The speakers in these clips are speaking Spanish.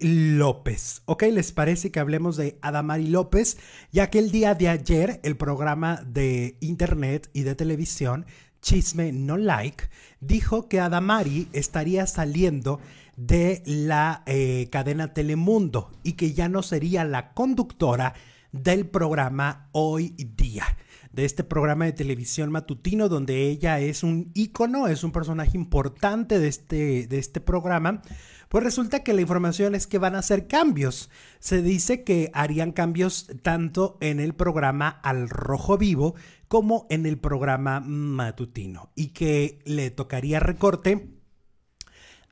López. ¿Ok? ¿Les parece que hablemos de Adamari López? Ya que el día de ayer el programa de internet y de televisión, Chisme No Like, dijo que Adamari estaría saliendo de la eh, cadena Telemundo y que ya no sería la conductora del programa Hoy Día de este programa de televisión matutino donde ella es un ícono, es un personaje importante de este, de este programa, pues resulta que la información es que van a hacer cambios. Se dice que harían cambios tanto en el programa Al Rojo Vivo como en el programa matutino y que le tocaría recorte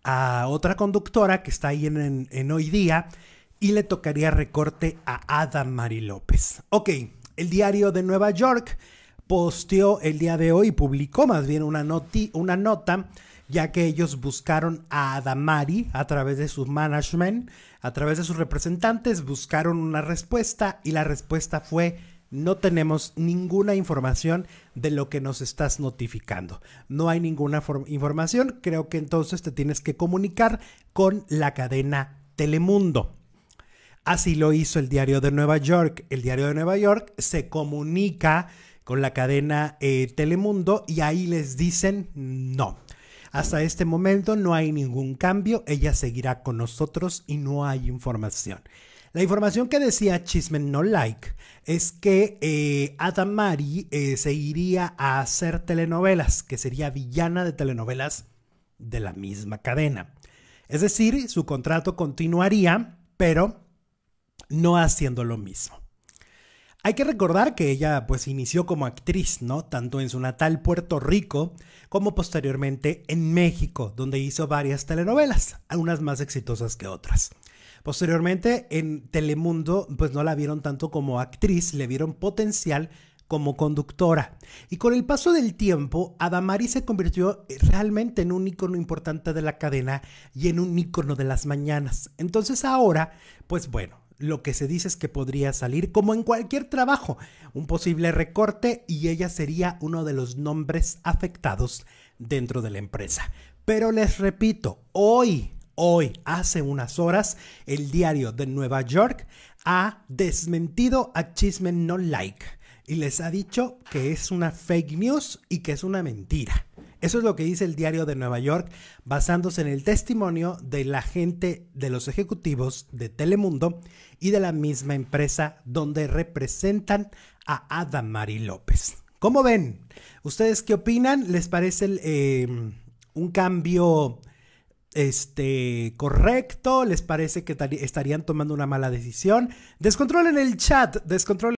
a otra conductora que está ahí en hoy día y le tocaría recorte a Adam Mari López. Ok, el diario de Nueva York posteó el día de hoy, publicó más bien una, una nota, ya que ellos buscaron a Adamari a través de su management, a través de sus representantes, buscaron una respuesta y la respuesta fue no tenemos ninguna información de lo que nos estás notificando. No hay ninguna información. Creo que entonces te tienes que comunicar con la cadena Telemundo. Así lo hizo el diario de Nueva York. El diario de Nueva York se comunica con la cadena eh, Telemundo y ahí les dicen no. Hasta este momento no hay ningún cambio, ella seguirá con nosotros y no hay información. La información que decía Chismen No Like es que eh, Adamari eh, se iría a hacer telenovelas, que sería villana de telenovelas de la misma cadena. Es decir, su contrato continuaría, pero no haciendo lo mismo. Hay que recordar que ella pues inició como actriz, ¿no? Tanto en su natal Puerto Rico como posteriormente en México, donde hizo varias telenovelas, algunas más exitosas que otras. Posteriormente en Telemundo pues no la vieron tanto como actriz, le vieron potencial como conductora. Y con el paso del tiempo, Adamari se convirtió realmente en un ícono importante de la cadena y en un ícono de las mañanas. Entonces ahora, pues bueno, lo que se dice es que podría salir, como en cualquier trabajo, un posible recorte y ella sería uno de los nombres afectados dentro de la empresa. Pero les repito, hoy, hoy, hace unas horas, el diario de Nueva York ha desmentido a Chismen No Like y les ha dicho que es una fake news y que es una mentira. Eso es lo que dice el diario de Nueva York basándose en el testimonio de la gente de los ejecutivos de Telemundo y de la misma empresa donde representan a Adamari López. ¿Cómo ven? ¿Ustedes qué opinan? ¿Les parece em, un cambio este, correcto? ¿Les parece que estarían tomando una mala decisión? Descontrolen el chat, descontrolen.